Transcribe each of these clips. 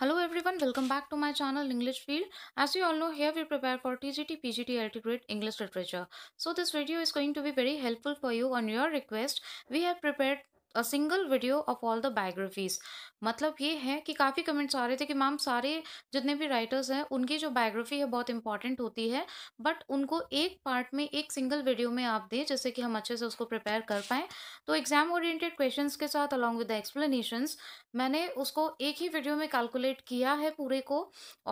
Hello everyone, welcome back to my channel English Field. As you all know, here we prepare for TGT, PGT, LT grade English Literature. So this video is going to be very helpful for you on your request. We have prepared a single video of all the biographies मतलब ये है कि काफ़ी comments आ रहे थे कि ma'am सारे जितने भी राइटर्स हैं उनकी जो बायोग्राफी है बहुत इंपॉर्टेंट होती है बट उनको एक पार्ट में एक सिंगल वीडियो में आप दें जैसे कि हम अच्छे से उसको प्रिपेयर कर पाएँ तो एग्जाम ओरिएंटेड क्वेश्चन के साथ अलॉन्ग विद द एक्सप्लेनेशंस मैंने उसको एक ही वीडियो में कैलकुलेट किया है पूरे को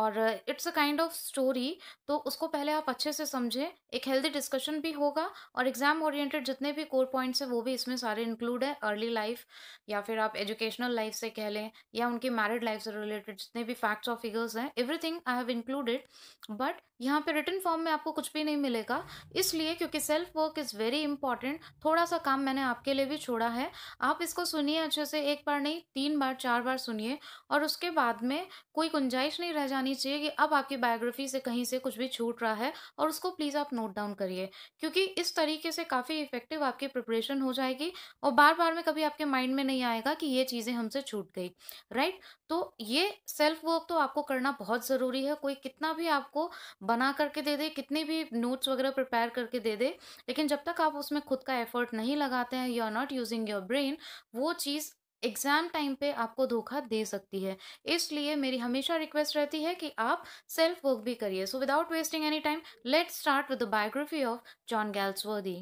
और it's a kind of story तो उसको पहले आप अच्छे से समझें एक हेल्दी डिस्कशन भी होगा और एग्जाम ओरिएंटेड जितने भी कोर पॉइंट्स हैं वो भी इसमें सारे इंक्लूड है अर्ली लाइफ या फिर आप एजुकेशनल लाइफ से कह लें या उनकी मैरिड लाइफ से रिलेटेड जितने भी फैक्ट्स और फिगर्स हैं everything I have included but यहाँ पे रिटर्न फॉर्म में आपको कुछ भी नहीं मिलेगा इसलिए क्योंकि self work is very important थोड़ा सा काम मैंने आपके लिए भी छोड़ा है आप इसको सुनिए अच्छे से एक बार नहीं तीन बार चार बार सुनिए और उसके बाद में कोई गुंजाइश नहीं रह जानी चाहिए कि अब आपकी बायोग्राफी से कहीं से कुछ भी छूट रहा है और उसको प्लीज़ आप नोट डाउन करिए क्योंकि इस तरीके से काफ़ी इफेक्टिव आपकी प्रिपरेशन हो जाएगी और बार बार में कभी आपके माइंड में नहीं आएगा कि ये चीज़ें हमसे छूट गई राइट तो ये सेल्फ वर्क तो आपको करना बहुत ज़रूरी है कोई कितना भी आपको बना करके दे दे कितने भी नोट्स वगैरह प्रिपेयर करके दे दे लेकिन जब तक आप उसमें खुद का एफर्ट नहीं लगाते हैं you are not using your brain वो चीज़ एग्ज़ाम टाइम पे आपको धोखा दे सकती है इसलिए मेरी हमेशा रिक्वेस्ट रहती है कि आप सेल्फ वर्क भी करिए so without wasting any time let start with the biography of John Galsworthy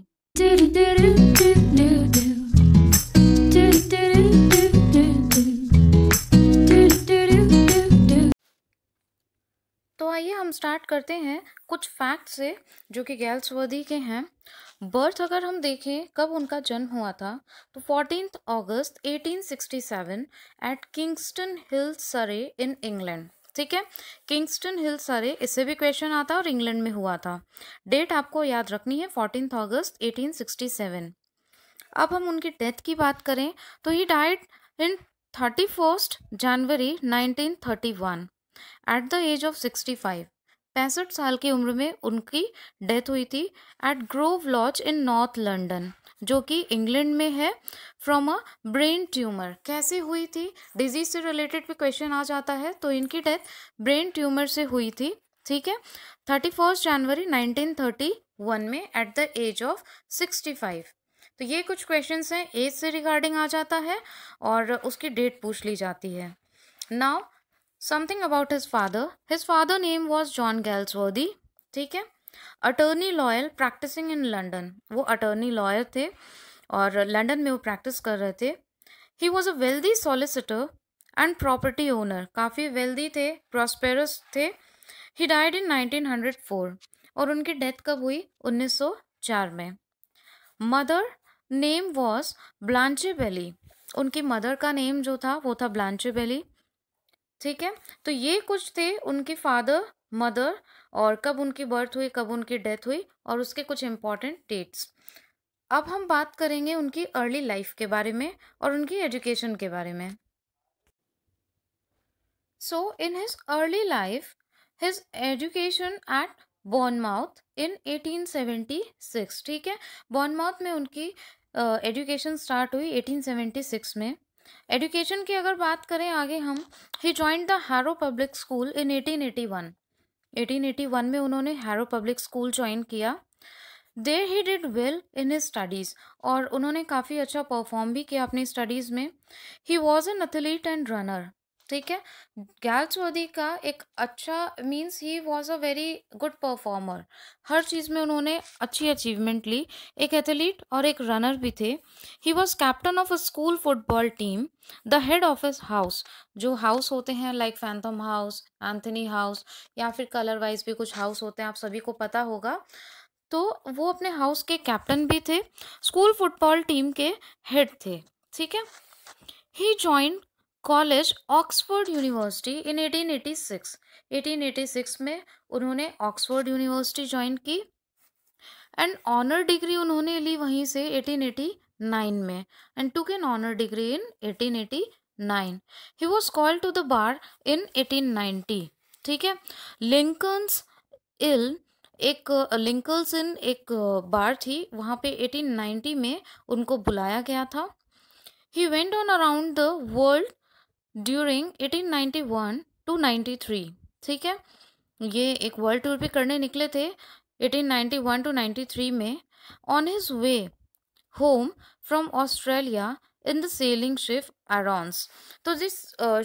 तो आइए हम स्टार्ट करते हैं कुछ फैक्ट से जो कि वर्दी के हैं बर्थ अगर हम देखें कब उनका जन्म हुआ था तो fourteen August 1867 at Kingston Hill Surrey in England ठीक है किंगस्टन हिल सरे इससे भी क्वेश्चन आता और इंग्लैंड में हुआ था डेट आपको याद रखनी है फोर्टीन अगस्त 1867 अब हम उनकी डेथ की बात करें तो he died in thirty first January one at the age of sixty five पैंसठ साल की उम्र में उनकी डेथ हुई थी at Grove Lodge in north London जो कि इंग्लैंड में है फ्रॉम अ ब्रेन ट्यूमर कैसे हुई थी डिजीज से रिलेटेड भी क्वेश्चन आ जाता है तो इनकी डेथ ब्रेन ट्यूमर से हुई थी ठीक है thirty first January nineteen thirty one में at the age of sixty five तो ये कुछ क्वेश्चन हैं एज से रिगार्डिंग आ जाता है और उसकी डेट पूछ ली जाती है now something about his father his father name was John Galsworthy ठीक है attorney lawyer practising in London वो अटर्नी लॉयर थे और लंडन में वो प्रैक्टिस कर रहे थे he was a wealthy solicitor and property owner काफ़ी वेल्दी थे प्रॉस्पेरस थे he died in nineteen hundred four और उनकी डेथ कब हुई उन्नीस सौ चार में mother name was Blanche Bailey उनकी मदर का नेम जो था वो था ब्लांचे बेली ठीक है तो ये कुछ थे उनके फादर मदर और कब उनकी बर्थ हुई कब उनकी डेथ हुई और उसके कुछ इम्पॉर्टेंट डेट्स अब हम बात करेंगे उनकी अर्ली लाइफ के बारे में और उनकी एजुकेशन के बारे में so in his early life his education at Bournemouth in 1876 ठीक है बॉर्नमाउथ में उनकी एजुकेशन uh, स्टार्ट हुई 1876 में एडुकेशन की अगर बात करें आगे हम he join the Harrow public school in 1881 one में उन्होंने हैरो पब्लिक स्कूल ज्वाइन किया there he did well in his studies और उन्होंने काफ़ी अच्छा परफॉर्म भी किया अपनी स्टडीज़ में he was an athlete and runner ठीक है चौधरी का एक अच्छा means he was a very good performer हर चीज़ में उन्होंने अच्छी अचीवमेंट ली एक एथलीट और एक रनर भी थे he was captain of a school football team the head of his house जो हाउस होते हैं like Fantham house Anthony house या फिर कलर वाइज भी कुछ हाउस होते हैं आप सभी को पता होगा तो वो अपने हाउस के कैप्टन भी थे स्कूल फुटबॉल टीम के हेड थे ठीक है he join college Oxford University in 1886 1886 में उन्होंने ऑक्सफोर्ड यूनिवर्सिटी ज्वाइन की एंड ऑनर डिग्री उन्होंने ली वहीं से 1889 में and to can honour degree in 1889 he was called to the bar in 1890 ठीक है लिंकन्स इल एक इन एक बार थी वहाँ पे 1890 में उनको बुलाया गया था he went on around the world during 1891 to 93 ठीक है ये एक वर्ल्ड टूर पे करने निकले थे 1891 टू 93 में on his way home from Australia in the sailing ship Errons तो जिस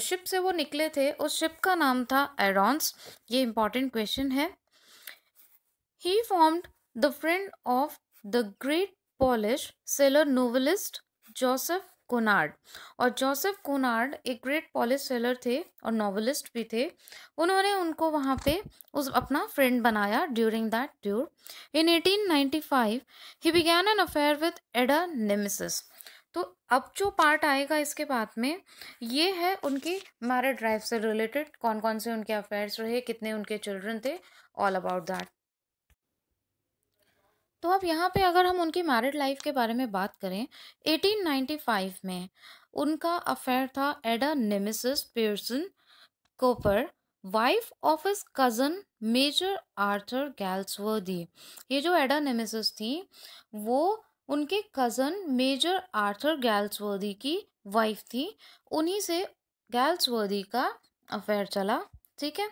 शिप से वो निकले थे उस शिप का नाम था एरॉन्स ये इंपॉर्टेंट क्वेश्चन है he formed the friend of the great Polish sailor novelist Joseph Conrad और जोसेफ कोनार्ड एक ग्रेट पॉलिस सेलर थे और नॉवलिस्ट भी थे उन्होंने उनको वहाँ पे उस अपना फ्रेंड बनाया during that tour in 1895 he began an affair with Ada Nemesis तो अब जो पार्ट आएगा इसके बाद में ये है उनकी मैरिड लाइफ से रिलेटेड कौन कौन से उनके अफेयर्स रहे कितने उनके चिल्ड्रन थे ऑल अबाउट दैट तो अब यहाँ पे अगर हम उनकी मैरिड लाइफ के बारे में बात करें 1895 में उनका अफेयर था Ada Nemesis Pearson Cooper wife of his cousin major Arthur Galsworthy ये जो एडा नेमेसिस थी वो उनके कज़न मेजर आर्थर गैल्सवर्दी की वाइफ थी उन्हीं से गैल्सवर्दी का अफेयर चला ठीक है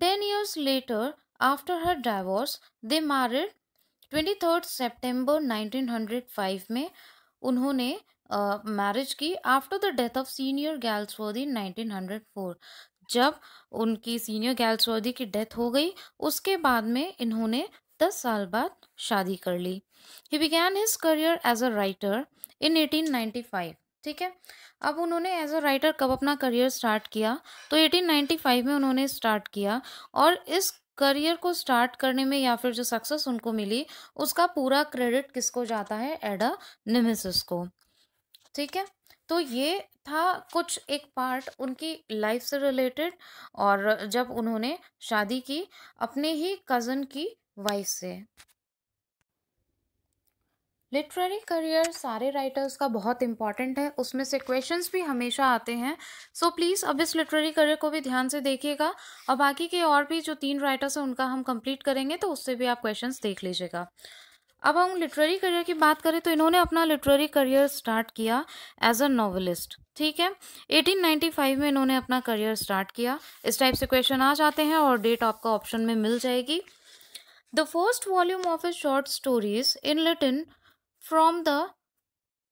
ten years later after her divorce they married twenty third September nineteen hundred five में उन्होंने मैरिज की after the death of senior Galsworthy nineteen hundred four जब उनकी सीनियर गैल्सवर्दी की डेथ हो गई उसके बाद में इन्होंने दस साल बाद शादी कर ली he began his career as a writer in 1895 ठीक है अब उन्होंने एज अ राइटर कब अपना करियर स्टार्ट किया तो 1895 में उन्होंने स्टार्ट किया और इस करियर को स्टार्ट करने में या फिर जो सक्सेस उनको मिली उसका पूरा क्रेडिट किसको जाता है एडा निमिसिस को ठीक है तो ये था कुछ एक पार्ट उनकी लाइफ से रिलेटेड और जब उन्होंने शादी की अपने ही कज़न की वाइफ से लिटरेरी करियर सारे राइटर्स का बहुत इंपॉर्टेंट है उसमें से क्वेश्चन भी हमेशा आते हैं सो so, प्लीज़ अब इस लिटरेरी करियर को भी ध्यान से देखिएगा और बाकी के और भी जो तीन राइटर्स हैं उनका हम कंप्लीट करेंगे तो उससे भी आप क्वेश्चन देख लीजिएगा अब हम लिटरेरी करियर की बात करें तो इन्होंने अपना लिटरेरी करियर स्टार्ट किया एज अ नॉवलिस्ट ठीक है 1895 में इन्होंने अपना करियर स्टार्ट किया इस टाइप से क्वेश्चन आ जाते हैं और डेट आपका ऑप्शन में मिल जाएगी the first volume of a short stories in लिटिन from the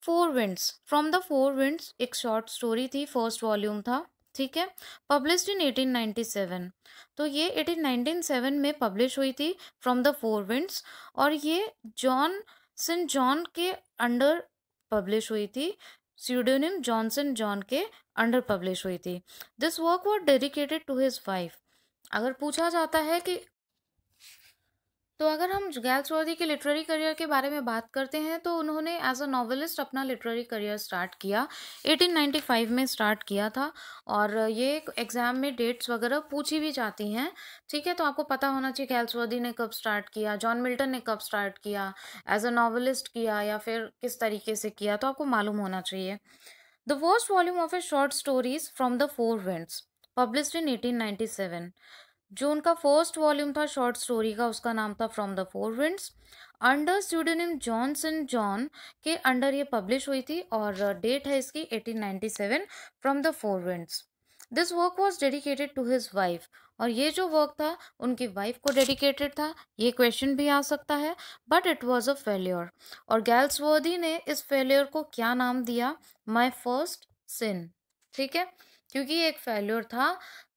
four winds from the four winds एक शॉर्ट स्टोरी थी फर्स्ट वॉल्यूम था ठीक है पब्लिश इन 1897 तो ये 1897 में पब्लिश हुई थी फ्रॉम द फोर विंड्स और ये जॉन सेंट जॉन के अंडर पब्लिश हुई थी जॉन जॉनसन जॉन के अंडर पब्लिश हुई थी this work was dedicated to his wife अगर पूछा जाता है कि तो अगर हम जुगैल चौधरी के लिटरेरी करियर के बारे में बात करते हैं तो उन्होंने एज अ नॉवलिस्ट अपना लिटरेरी करियर स्टार्ट किया 1895 में स्टार्ट किया था और ये एग्ज़ाम में डेट्स वगैरह पूछी भी जाती हैं ठीक है तो आपको पता होना चाहिए गैल चौधरी ने कब स्टार्ट किया जॉन मिल्टन ने कब स्टार्ट किया एज अ नॉवलिस्ट किया या फिर किस तरीके से किया तो आपको मालूम होना चाहिए the first volume of a short stories from the four winds eighteen ninety seven जो उनका फर्स्ट वॉल्यूम था शॉर्ट स्टोरी का उसका नाम था from the four winds under pseudonym Johnson John के अंडर ये पब्लिश हुई थी और डेट है इसकी 1897 from the four winds this work was dedicated to his wife और ये जो वर्क था उनकी वाइफ को डेडिकेटेड था ये क्वेश्चन भी आ सकता है but it was a failure और गैल्सवर्दी ने इस फेल्योर को क्या नाम दिया माई फर्स्ट सिन ठीक है क्योंकि एक फेल्योर था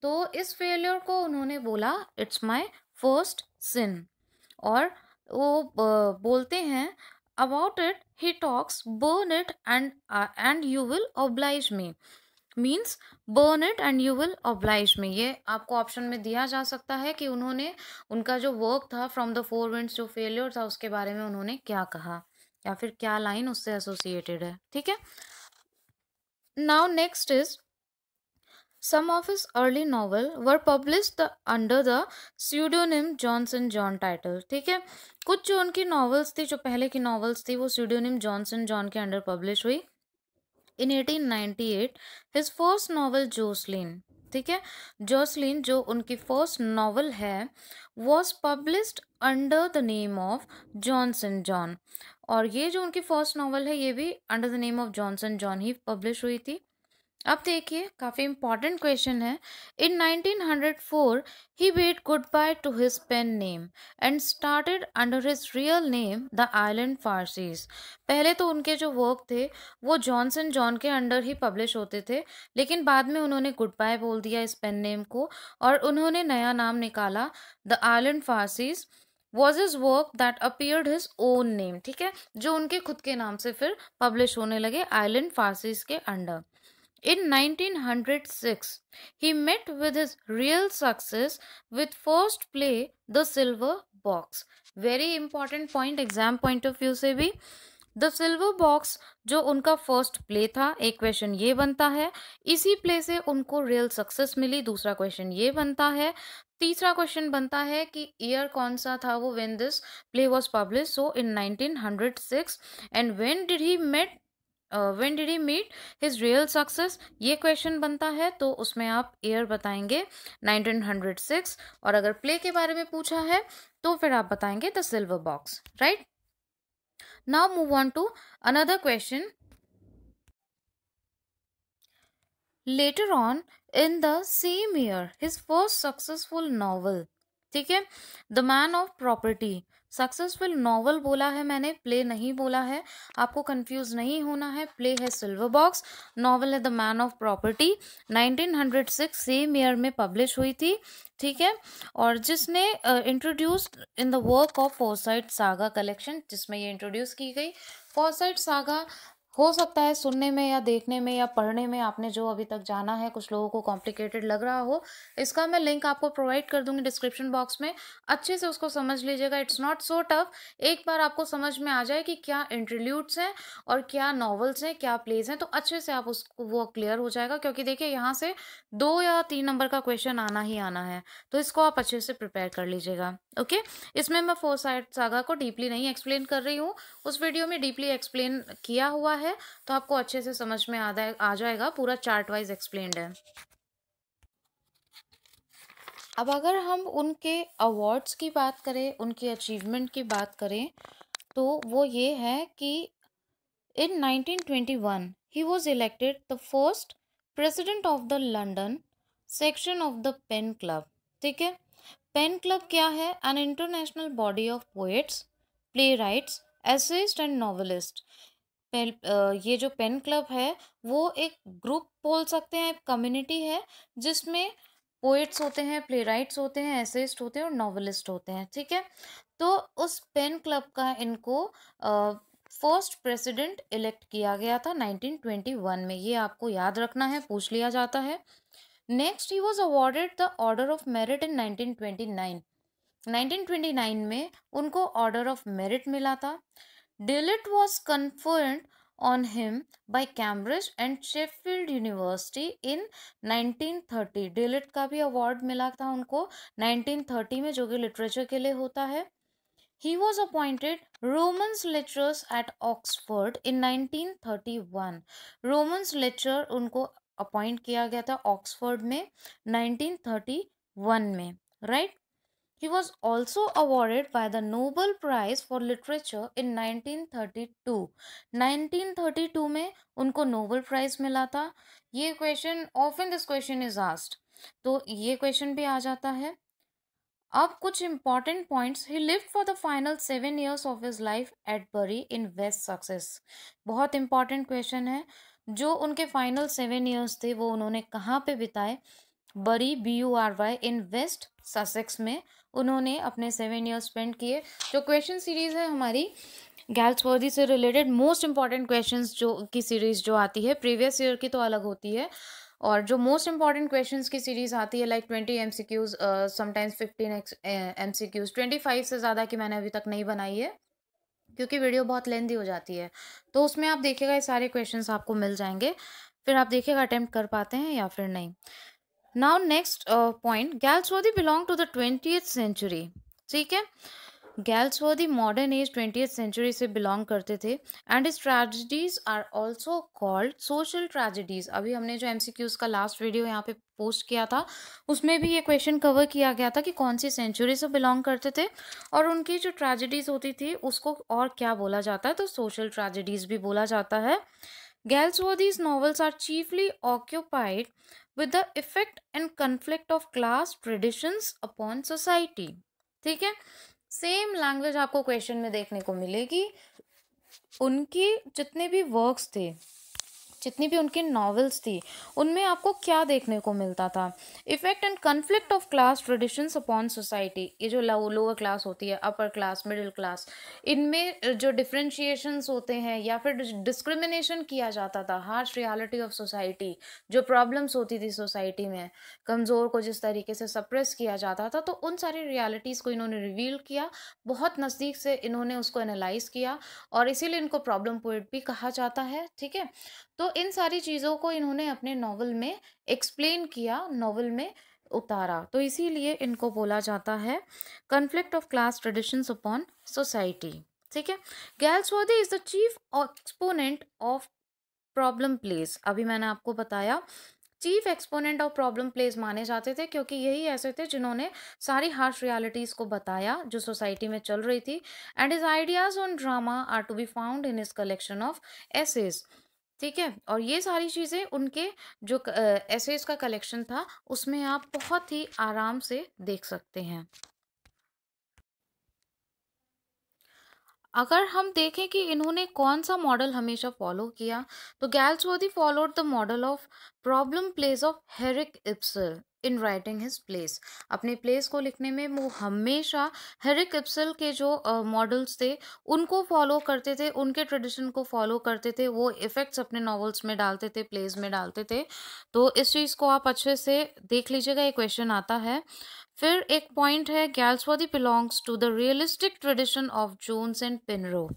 तो इस फेल्योर को उन्होंने बोला इट्स माय फर्स्ट सिन और वो बोलते हैं about it he talks burn it and and you will oblige me means burn it and you will oblige me ये आपको ऑप्शन में दिया जा सकता है कि उन्होंने उनका जो वर्क था फ्रॉम द फोर विंड्स जो फेल्योर था उसके बारे में उन्होंने क्या कहा या फिर क्या लाइन उससे एसोसिएटेड है ठीक है now next is Some of his early novel were published the, under the pseudonym Johnson John title ठीक है कुछ जो उनकी novels थी जो पहले की novels थी वो pseudonym जॉनसन जॉन के अंडर पब्लिश हुई in 1898 his first novel Jocelyn, ठीक है Jocelyn जो उनकी फर्स्ट नॉवल है was published under the name of Johnson John और ये जो उनकी फर्स्ट नॉवल है ये भी under the name of Johnson John ही पब्लिश हुई थी अब देखिए काफ़ी इंपॉर्टेंट क्वेश्चन है in 1904 he bade goodbye to his pen name and started under his real name the island pharisees पहले तो उनके जो वर्क थे वो जॉनसन जॉन के अंडर ही पब्लिश होते थे लेकिन बाद में उन्होंने गुड बाय बोल दिया इस पेन नेम को और उन्होंने नया नाम निकाला the island pharisees was his work that appeared his own name ठीक है जो उनके खुद के नाम से फिर पब्लिश होने लगे आइलैंड फारसीज के under In 1906, he met with his real success with first play The Silver Box. Very important point exam point of view से भी द सिल्वर बॉक्स जो उनका फर्स्ट प्ले था एक क्वेश्चन ये बनता है इसी प्ले से उनको रियल सक्सेस मिली दूसरा क्वेश्चन ये बनता है तीसरा क्वेश्चन बनता है कि ईयर कौन सा था वो when this play was publish so in 1906 and when did he met when did he meet his real success ये क्वेश्चन बनता है तो उसमें आप ईयर बताएंगे 1906 और अगर प्ले के बारे में पूछा है तो फिर आप बताएंगे the silver box right now move on to another question later on in the same year his first successful novel ठीक है the man of property successful novel बोला है मैंने प्ले नहीं बोला है आपको कंफ्यूज नहीं होना है प्ले है सिल्वर बॉक्स नॉवल है the man of property 1906 same year में पब्लिश हुई थी ठीक है और जिसने introduced in the work of Forsyte saga collection जिसमें ये इंट्रोड्यूस की गई फोरसाइट सागा हो सकता है सुनने में या देखने में या पढ़ने में आपने जो अभी तक जाना है कुछ लोगों को कॉम्प्लिकेटेड लग रहा हो इसका मैं लिंक आपको प्रोवाइड कर दूंगी डिस्क्रिप्शन बॉक्स में अच्छे से उसको समझ लीजिएगा इट्स नॉट सो टफ एक बार आपको समझ में आ जाए कि क्या इंटरल्यूड्स हैं और क्या नॉवल्स हैं क्या प्लेज हैं तो अच्छे से आप उसको वो क्लियर हो जाएगा क्योंकि देखिए यहाँ से दो या तीन नंबर का क्वेश्चन आना ही आना है तो इसको आप अच्छे से प्रिपेयर कर लीजिएगा ओके okay? इसमें मैं फोर साइड सागा को डीपली नहीं एक्सप्लेन कर रही हूँ उस वीडियो में डीपली एक्सप्लेन किया हुआ है है तो आपको अच्छे से समझ में आ आ जाएगा पूरा चार्ट वाइज एक्सप्लेन्ड है अब अगर हम उनके अवार्ड्स की बात करें उनके अचीवमेंट की बात करें तो वो ये है कि in 1921 he was elected the first president of the London section of the PEN club ठीक है पेन क्लब क्या है an international body of poets playwrights essayist and novelist PEN ये जो पेन क्लब है वो एक ग्रुप बोल सकते हैं एक कम्युनिटी है जिसमें पोइट्स होते हैं प्ले राइट्स होते हैं एसेस्ट होते हैं और नॉवलिस्ट होते हैं ठीक है तो उस पेन क्लब का इनको फर्स्ट प्रेसिडेंट इलेक्ट किया गया था 1921 में ये आपको याद रखना है पूछ लिया जाता है next he was awarded the order of merit in 1929 1929 में उनको ऑर्डर ऑफ मेरिट मिला था Dillett was conferred on him by Cambridge and Sheffield University in 1930 Dillett का भी award मिला था उनको 1930 में जो कि literature के लिए होता है He was appointed Romans lecturer at Oxford in 1931 Romans lecturer उनको appoint किया गया था Oxford में 1931 में right? He was also awarded by the Nobel Prize for Literature in 1932. 1932 में उनको Nobel Prize मिला था ये question often this question is asked. तो ये question भी आ जाता है अब कुछ important points he live for the final seven years of his life at Bury in West Sussex बहुत इंपॉर्टेंट क्वेश्चन है जो उनके फाइनल सेवन ईयर्स थे वो उन्होंने कहाँ पे बिताए Bury B U R Y in West Sussex में उन्होंने अपने सेवन ईयर स्पेंड किए जो क्वेश्चन सीरीज़ है हमारी वर्दी से रिलेटेड मोस्ट इंपॉर्टेंट क्वेश्चन जो की सीरीज़ जो आती है प्रीवियस ईयर की तो अलग होती है और जो मोस्ट इंपॉर्टेंट क्वेश्चन की सीरीज आती है like twenty M C Qs sometimes fifteen M C Qs twenty five से ज़्यादा की मैंने अभी तक नहीं बनाई है क्योंकि वीडियो बहुत लेंदी हो जाती है तो उसमें आप देखिएगा ये सारे क्वेश्चन आपको मिल जाएंगे फिर आप देखिएगा अटैम्प्ट कर पाते हैं या फिर नहीं नाउ नेक्स्ट पॉइंट वोदी belong to the twenty century ठीक है वोदी मॉडर्न एज ट्वेंटी सेंचुरी से बिलोंग करते थे and his tragedies are also called social tragedies अभी हमने जो एम का लास्ट वीडियो यहाँ पे पोस्ट किया था उसमें भी ये क्वेश्चन कवर किया गया था कि कौन सी सेंचुरी से बिलोंग करते थे और उनकी जो ट्रेजिडीज होती थी उसको और क्या बोला जाता है तो सोशल ट्रेजिडीज भी बोला जाता है वोदीज novels are chiefly occupied with the effect and conflict of class traditions upon society ठीक है सेम लैंग्वेज आपको क्वेश्चन में देखने को मिलेगी उनके जितने भी वर्क्स थे जितनी भी उनकी नॉवेल्स थी उनमें आपको क्या देखने को मिलता था effect and conflict of class traditions upon society ये जो लोअर क्लास होती है अपर क्लास मिडिल क्लास इनमें जो डिफ्रेंशिएशन होते हैं या फिर डिस्क्रिमिनेशन किया जाता था हार्श रियालिटी ऑफ सोसाइटी जो प्रॉब्लम्स होती थी सोसाइटी में कमज़ोर को जिस तरीके से सप्रेस किया जाता था तो उन सारी रियालिटीज़ को इन्होंने रिवील किया बहुत नज़दीक से इन्होंने उसको एनालाइज किया और इसीलिए इनको प्रॉब्लम पोइट भी कहा जाता है ठीक है तो इन सारी चीज़ों को इन्होंने अपने नावल में एक्सप्लेन किया नावल में उतारा तो इसीलिए इनको बोला जाता है conflict of class traditions upon society ठीक है Galsworthy is the chief exponent of problem plays अभी मैंने आपको बताया chief exponent of problem plays माने जाते थे क्योंकि यही ऐसे थे जिन्होंने सारी हार्श रियालिटीज को बताया जो सोसाइटी में चल रही थी and his ideas on drama are to be found in his collection of essays ठीक है और ये सारी चीज़ें उनके जो एसेज का कलेक्शन था उसमें आप बहुत ही आराम से देख सकते हैं अगर हम देखें कि इन्होंने कौन सा मॉडल हमेशा फॉलो किया तो Galsworthy followed the model of problem plays of Henrik Ibsen in writing his plays अपने प्लेस को लिखने में वो हमेशा हेरिक इप्सल के जो मॉडल्स uh, थे उनको फॉलो करते थे उनके ट्रेडिशन को फॉलो करते थे वो इफ़ेक्ट्स अपने नॉवल्स में डालते थे प्लेस में डालते थे तो इस चीज़ को आप अच्छे से देख लीजिएगा ये क्वेश्चन आता है फिर एक पॉइंट है Galsworthy belongs to the realistic tradition of Jones and Pinero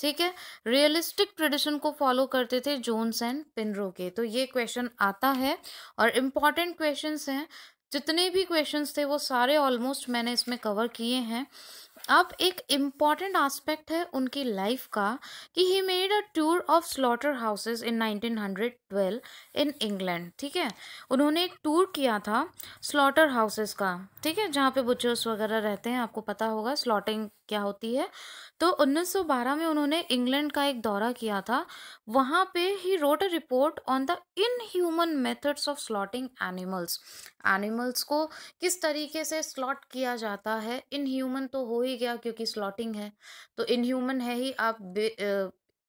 ठीक है रियलिस्टिक ट्रेडिशन को फॉलो करते थे जोन्स एंड पिनरो के तो ये क्वेश्चन आता है और इम्पॉर्टेंट क्वेश्चन हैं जितने भी क्वेश्चंस थे वो सारे ऑलमोस्ट मैंने इसमें कवर किए हैं अब एक इम्पॉर्टेंट आस्पेक्ट है उनकी लाइफ का कि he made a tour of slaughter houses in 1912 in England ठीक है उन्होंने एक टूर किया था स्लॉटर हाउसेज का ठीक है जहाँ पे बुचर्स वगैरह रहते हैं आपको पता होगा स्लॉटिंग क्या होती है तो 1912 में उन्होंने इंग्लैंड का एक दौरा किया था वहाँ पे he wrote a report on the inhuman methods of slaughtering animals animals को किस तरीके से स्लॉट किया जाता है इनह्यूमन तो हो ही गया क्योंकि स्लॉटिंग है तो इनह्यूमन है ही आप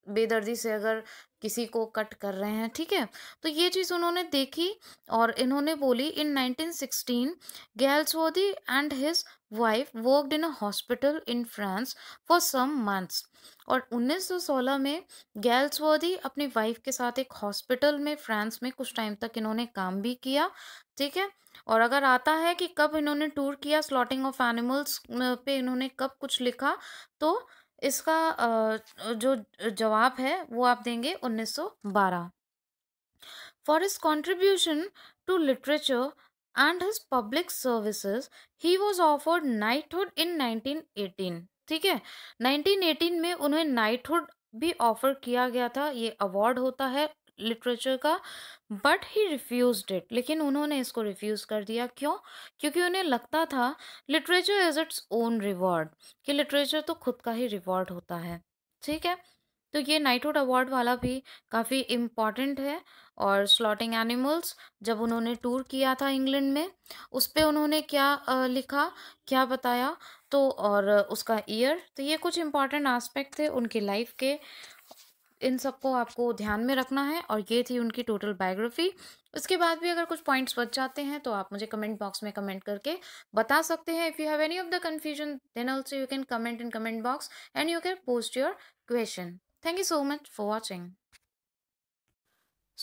बेदर्दी से अगर किसी को कट कर रहे हैं ठीक है तो ये चीज़ उन्होंने देखी और इन्होंने बोली in 1916 Galsworthy and his wife worked in a hospital in France for some months और 1916 में गैल्सवोदी अपनी वाइफ के साथ एक हॉस्पिटल में फ्रांस में कुछ टाइम तक इन्होंने काम भी किया ठीक है और अगर आता है कि कब इन्होंने टूर किया स्लॉटिंग ऑफ एनिमल्स पे इन्होंने कब कुछ लिखा तो इसका जो जवाब है वो आप देंगे 1912 For his contribution to literature and his public services, he was offered knighthood in 1918. ठीक है 1918 में उन्हें knighthood भी ऑफर किया गया था ये अवार्ड होता है लिटरेचर का बट ही रिफ्यूज इट लेकिन उन्होंने इसको रिफ्यूज़ कर दिया क्यों क्योंकि उन्हें लगता था literature is its own reward कि लिटरेचर तो खुद का ही रिवॉर्ड होता है ठीक है तो ये नाइटहुड अवार्ड वाला भी काफ़ी इम्पॉर्टेंट है और स्लॉटिंग एनिमल्स जब उन्होंने टूर किया था इंग्लैंड में उस पर उन्होंने क्या लिखा क्या बताया तो और उसका ईयर तो ये कुछ इम्पॉर्टेंट आस्पेक्ट थे उनकी लाइफ के इन सबको आपको ध्यान में रखना है और ये थी उनकी टोटल बायोग्राफी उसके बाद भी अगर कुछ पॉइंट्स बच जाते हैं तो आप मुझे कमेंट बॉक्स में कमेंट करके बता सकते हैं if you have any of the confusion then also you can comment in comment box and you can post your question thank you so much for watching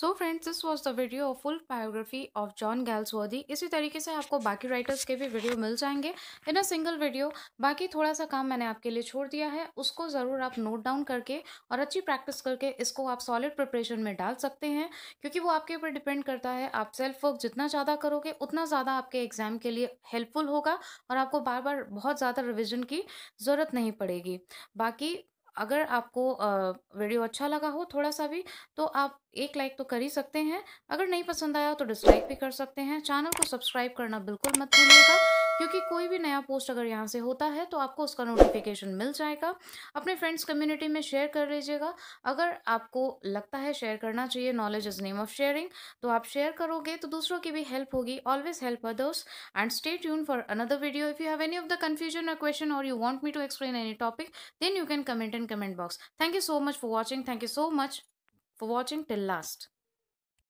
so friends this was the video of full biography of John Galsworthy इसी तरीके से आपको बाकी writers के भी video मिल जाएंगे इन अ single video बाकी थोड़ा सा काम मैंने आपके लिए छोड़ दिया है उसको ज़रूर आप नोट डाउन करके और अच्छी प्रैक्टिस करके इसको आप सॉलिड प्रिपरेशन में डाल सकते हैं क्योंकि वो आपके ऊपर डिपेंड करता है आप सेल्फ वर्क जितना ज़्यादा करोगे उतना ज़्यादा आपके एग्ज़ाम के लिए हेल्पफुल होगा और आपको बार बार बहुत ज़्यादा रिविजन की ज़रूरत नहीं पड़ेगी बाकी अगर आपको वीडियो अच्छा लगा हो थोड़ा सा भी तो आप एक लाइक तो कर ही सकते हैं अगर नहीं पसंद आया तो डिसलाइक भी कर सकते हैं चैनल को सब्सक्राइब करना बिल्कुल मत भूलिएगा क्योंकि कोई भी नया पोस्ट अगर यहाँ से होता है तो आपको उसका नोटिफिकेशन मिल जाएगा अपने फ्रेंड्स कम्युनिटी में शेयर कर लीजिएगा अगर आपको लगता है शेयर करना चाहिए knowledge is name of sharing तो आप शेयर करोगे तो दूसरों की भी हेल्प होगी always help others and stay tune for another video if you have any of the confusion और क्वेश्चन और you want me to explain any topic then you can comment in comment box thank you so much for watching thank you so much for watching till last.